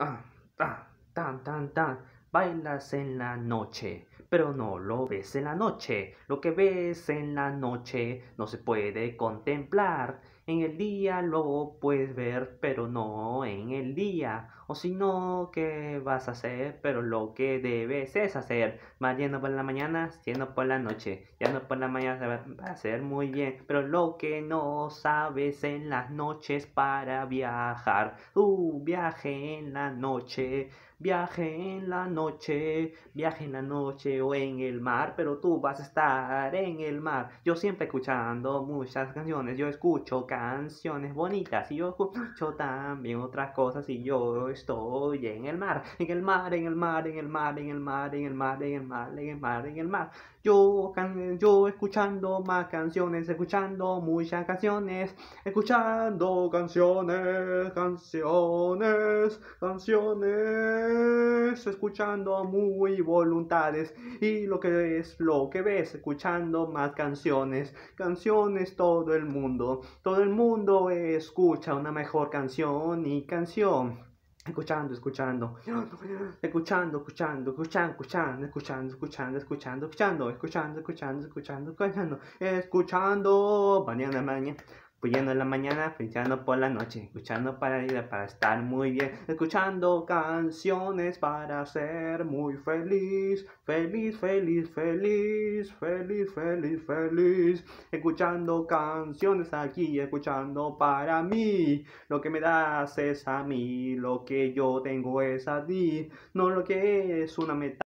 Ah, tan, tan, tan. Bailas en la noche, pero no lo ves en la noche. Lo que ves en la noche no se puede contemplar en el día lo puedes ver, pero no en el día. O si no, ¿qué vas a hacer? Pero lo que debes es hacer. Mañana por la mañana, siendo por la noche. Ya no por la mañana va a ser muy bien. Pero lo que no sabes en las noches para viajar. Uh, viaje en la noche. Viaje en la noche, viaje en la noche o en el mar, pero tú vas a estar en el mar. Yo siempre escuchando muchas canciones, yo escucho canciones canciones bonitas y yo escucho también otras cosas y yo estoy en el mar, en el mar, en el mar, en el mar, en el mar, en el mar, en el mar, en el mar, en el mar. Yo, can yo escuchando más canciones, escuchando muchas canciones, escuchando canciones, canciones, canciones, escuchando muy voluntades y lo que es lo que ves, escuchando más canciones, canciones todo el mundo, todo el el mundo escucha una mejor canción y canción. Escuchando, escuchando, escuchando, escuchando, escuchando, escuchando, escuchando, escuchando, escuchando, escuchando, escuchando, escuchando, escuchando, escuchando, escuchando, mañana, mañana. Puyendo pues en la mañana, pinchando pues por la noche, escuchando para ir para estar muy bien, escuchando canciones para ser muy feliz, feliz, feliz, feliz, feliz, feliz, feliz, escuchando canciones aquí, escuchando para mí, lo que me das es a mí, lo que yo tengo es a ti, no lo que es una meta.